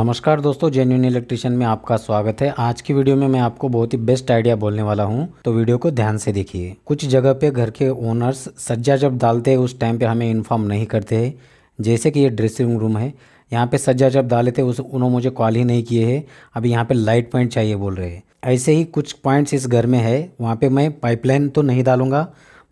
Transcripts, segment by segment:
नमस्कार दोस्तों genuine electrician में आपका स्वागत है आज की वीडियो में मैं आपको बहुत ही बेस्ट आइडिया बोलने वाला हूं तो वीडियो को ध्यान से देखिए कुछ जगह पे घर के ओनर्स सज्जा जब डालते हैं उस टाइम पे हमें इन्फॉर्म नहीं करते हैं जैसे कि ये ड्रेसिंग रूम है यहाँ पे सज्जा जब डाले थे उस उन्होंने मुझे कॉल ही नहीं किए है अभी यहाँ पे लाइट पॉइंट चाहिए बोल रहे हैं ऐसे ही कुछ पॉइंट्स इस घर में है वहाँ पर मैं पाइपलाइन तो नहीं डालूंगा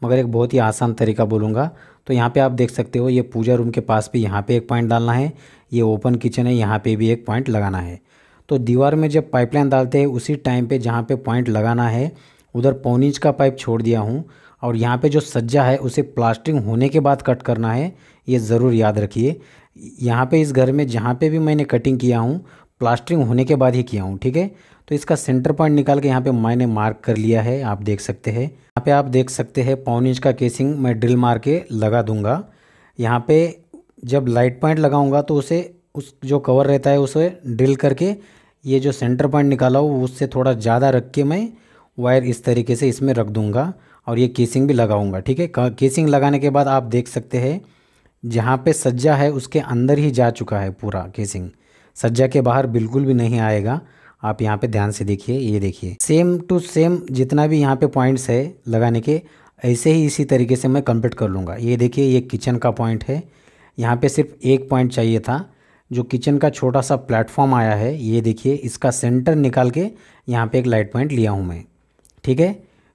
मगर एक बहुत ही आसान तरीका बोलूँगा तो यहाँ पे आप देख सकते हो ये पूजा रूम के पास भी यहाँ पे एक पॉइंट डालना है ये ओपन किचन है यहाँ पे भी एक पॉइंट लगाना है तो दीवार में जब पाइपलाइन डालते हैं उसी टाइम पे जहाँ पे पॉइंट लगाना है उधर पौन इंच का पाइप छोड़ दिया हूँ और यहाँ पे जो सज्जा है उसे प्लास्टिंग होने के बाद कट करना है ये ज़रूर याद रखिए यहाँ पर इस घर में जहाँ पर भी मैंने कटिंग किया हूँ प्लास्टरिंग होने के बाद ही किया हूँ ठीक है तो इसका सेंटर पॉइंट निकाल के यहाँ पर मैंने मार्क कर लिया है आप देख सकते हैं पे आप देख सकते हैं पौन इंच का केसिंग मैं ड्रिल मार के लगा दूंगा यहाँ पे जब लाइट पॉइंट लगाऊंगा तो उसे उस जो कवर रहता है उसे ड्रिल करके ये जो सेंटर पॉइंट निकाला हो उससे थोड़ा ज़्यादा रख के मैं वायर इस तरीके से इसमें रख दूंगा और ये केसिंग भी लगाऊंगा ठीक है केसिंग लगाने के बाद आप देख सकते हैं जहाँ पे सज्जा है उसके अंदर ही जा चुका है पूरा केसिंग सज्जा के बाहर बिल्कुल भी नहीं आएगा आप यहाँ पे ध्यान से देखिए ये देखिए सेम टू सेम जितना भी यहाँ पे पॉइंट्स है लगाने के ऐसे ही इसी तरीके से मैं कंप्लीट कर लूँगा ये देखिए ये किचन का पॉइंट है यहाँ पे सिर्फ एक पॉइंट चाहिए था जो किचन का छोटा सा प्लेटफॉर्म आया है ये देखिए इसका सेंटर निकाल के यहाँ पर एक लाइट पॉइंट लिया हूँ मैं ठीक है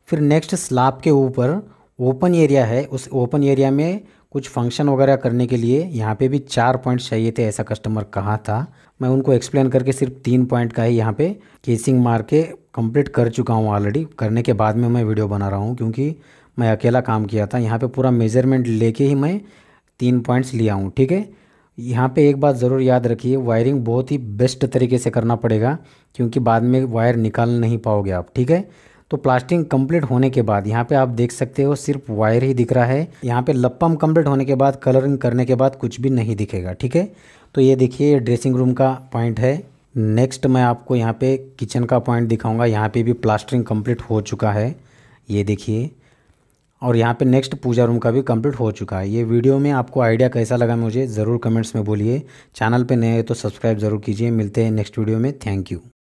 फिर नेक्स्ट स्लाब के ऊपर ओपन एरिया है उस ओपन एरिया में कुछ फंक्शन वगैरह करने के लिए यहाँ पे भी चार पॉइंट चाहिए थे ऐसा कस्टमर कहाँ था मैं उनको एक्सप्लेन करके सिर्फ तीन पॉइंट का ही यहाँ पे केसिंग मार के कंप्लीट कर चुका हूँ ऑलरेडी करने के बाद में मैं वीडियो बना रहा हूँ क्योंकि मैं अकेला काम किया था यहाँ पर पूरा मेजरमेंट लेके ही मैं तीन पॉइंट्स लिया हूँ ठीक है यहाँ पे एक बात ज़रूर याद रखिए वायरिंग बहुत ही बेस्ट तरीके से करना पड़ेगा क्योंकि बाद में वायर निकाल नहीं पाओगे आप ठीक है तो प्लास्टिंग कंप्लीट होने के बाद यहाँ पे आप देख सकते हो सिर्फ वायर ही दिख रहा है यहाँ पे लप्पम कंप्लीट होने के बाद कलरिंग करने के बाद कुछ भी नहीं दिखेगा ठीक है तो ये देखिए ड्रेसिंग रूम का पॉइंट है नेक्स्ट मैं आपको यहाँ पे किचन का पॉइंट दिखाऊंगा यहाँ पे भी प्लास्टरिंग कंप्लीट हो चुका है ये देखिए और यहाँ पे नेक्स्ट पूजा रूम का भी कंप्लीट हो चुका है ये वीडियो में आपको आइडिया कैसा लगा मुझे ज़रूर कमेंट्स में बोलिए चैनल पे नए हो तो सब्सक्राइब ज़रूर कीजिए मिलते हैं नेक्स्ट वीडियो में थैंक यू